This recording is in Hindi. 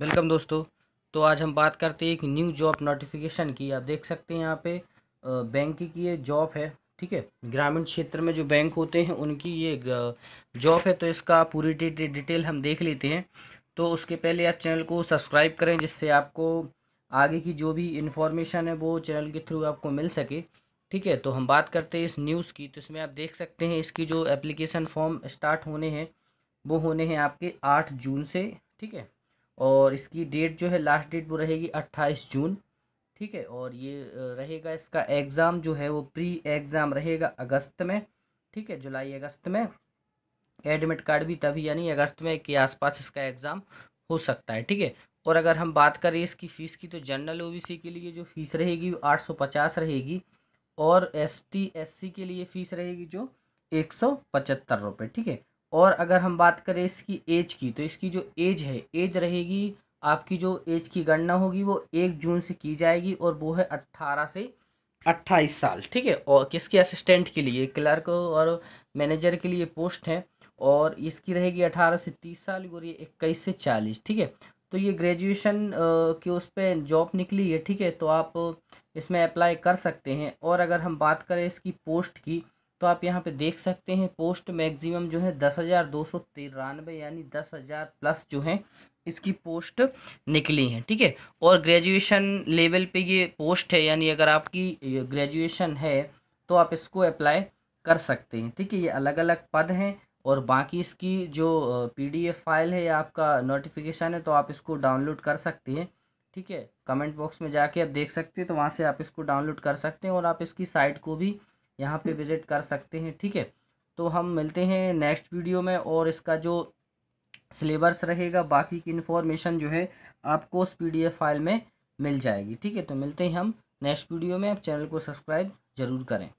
वेलकम दोस्तों तो आज हम बात करते हैं एक न्यू जॉब नोटिफिकेशन की आप देख सकते हैं यहाँ पे बैंक की ये जॉब है ठीक है ग्रामीण क्षेत्र में जो बैंक होते हैं उनकी ये जॉब है तो इसका पूरी डिटेल हम देख लेते हैं तो उसके पहले आप चैनल को सब्सक्राइब करें जिससे आपको आगे की जो भी इन्फॉर्मेशन है वो चैनल के थ्रू आपको मिल सके ठीक है तो हम बात करते हैं इस न्यूज़ की तो इसमें आप देख सकते हैं इसकी जो एप्लीकेशन फॉर्म स्टार्ट होने हैं वो होने हैं आपके आठ जून से ठीक है और इसकी डेट जो है लास्ट डेट वो रहेगी अट्ठाईस जून ठीक है और ये रहेगा इसका एग्ज़ाम जो है वो प्री एग्ज़ाम रहेगा अगस्त में ठीक है जुलाई अगस्त में एडमिट कार्ड भी तभी यानी अगस्त में के आसपास इसका एग्ज़ाम हो सकता है ठीक है और अगर हम बात करें इसकी फ़ीस की तो जनरल ओबीसी के लिए जो फ़ीस रहेगी वो आठ सौ पचास रहेगी और एस टी एस सी के लिए फ़ीस रहेगी जो एक सौ पचहत्तर रुपये ठीक है और अगर हम बात करें इसकी एज की तो इसकी जो एज है एज रहेगी आपकी जो एज की गणना होगी वो एक जून से की जाएगी और वो है अट्ठारह से अट्ठाईस साल ठीक है और किसके असिस्टेंट के लिए क्लर्क और मैनेजर के लिए पोस्ट है और इसकी रहेगी अठारह से तीस साल और ये इक्कीस से चालीस ठीक है तो ये ग्रेजुएशन के उस पर जॉब निकली है ठीक है तो आप इसमें अप्लाई कर सकते हैं और अगर हम बात करें इसकी पोस्ट की तो आप यहाँ पे देख सकते हैं पोस्ट मैक्सिमम जो है दस हज़ार दो सौ तिरानवे यानी दस हज़ार प्लस जो है इसकी पोस्ट निकली है ठीक है और ग्रेजुएशन लेवल पे ये पोस्ट है यानी अगर आपकी ग्रेजुएशन है तो आप इसको अप्लाई कर सकते हैं ठीक है ये अलग अलग पद हैं और बाकी इसकी जो पीडीएफ फाइल है या आपका नोटिफिकेशन है तो आप इसको डाउनलोड कर सकते हैं ठीक है कमेंट बॉक्स में जाके आप देख सकते हैं तो वहाँ से आप इसको डाउनलोड कर सकते हैं और आप इसकी साइट को भी यहाँ पे विज़िट कर सकते हैं ठीक है तो हम मिलते हैं नेक्स्ट वीडियो में और इसका जो सिलेबस रहेगा बाकी की इन्फॉर्मेशन जो है आपको उस पी फाइल में मिल जाएगी ठीक है तो मिलते हैं हम नेक्स्ट वीडियो में आप चैनल को सब्सक्राइब ज़रूर करें